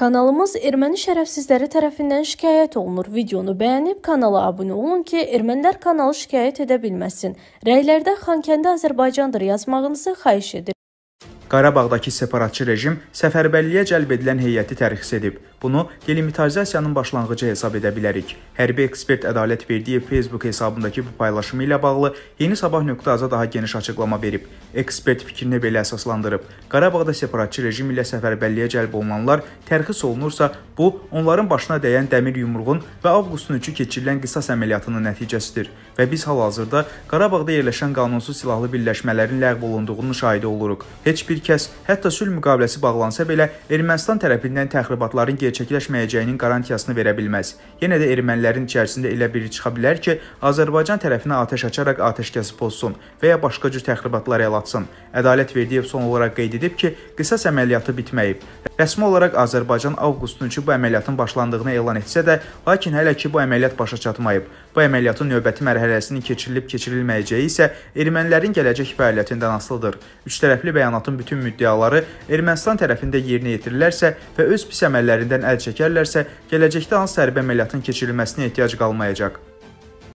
Kanalımız erməni şərəfsizləri tərəfindən şikayət olunur. Videonu bəyənib kanala abunə olun ki, ermənilər kanalı şikayət edə bilməsin. Rəylərdə Xankəndi Azərbaycandır yazmağınızı xahiş edirik. Qarabağdakı separatçı rejim səfərbərliyə cəlb edilən heyəti tərxis edib. Bunu delimitasiyasının başlanğıcı hesab edə bilərik. Hərbi ekspert Ədalət Verdiyev Facebook hesabındakı bu paylaşımı ilə bağlı Yeni Sabah.az-a daha geniş açıqlama verib. Ekspert fikrini belə əsaslandırıb. Qarabağda separatçı rejim ilə səfərbərliyə cəlb olunanlar tərxis olunursa, bu onların başına dəyən dəmir yumruğun və avqustun 3-ü keçirilən qisas əməliyyatının nəticəsidir və biz hal-hazırda Qarabağda yerləşən qanunsuz silahlı birləşmələrin ləğv olunduğunu müşahidə oluruq. Heç bir kəs hətta sülh müqaviləsi bağlansa belə Ermənistan tərəfindən təxribatların gerçəkləşməyəcəyinin qarantiyasını verə bilməz. Yenə də ermənilərin içərisində elə biri çıxa bilər ki, Azərbaycan tərəfinə atəş açaraq atəşkəsi pozsun və ya başqa cür təxribatlar əl atsın. Ədalət Verdiyev son olaraq qeyd edib ki, qisas əməliyyatı bitməyib. Rəsmi olaraq Azərbaycan avqustun 3-cü bu əməliyyatın başlandığını elan etsə də, lakin hələ ki bu əməliyyat başa çatmayıb. Bu əməliyyatın növbəti mərhələsinin keçirilib-keçirilməyəcəyi isə ermənilərin gələcək fəaliyyətindən asılıdır. Üçtərəfli bəyanatın bütün müddiaları Ermənistan tərəfində yerinə yetirilərsə və öz pis əməllərindən əl çəkərlərsə, gələcəkdə hansısa hərbi əməliyyatın keçirilməsinə ehtiyac qalmayacaq.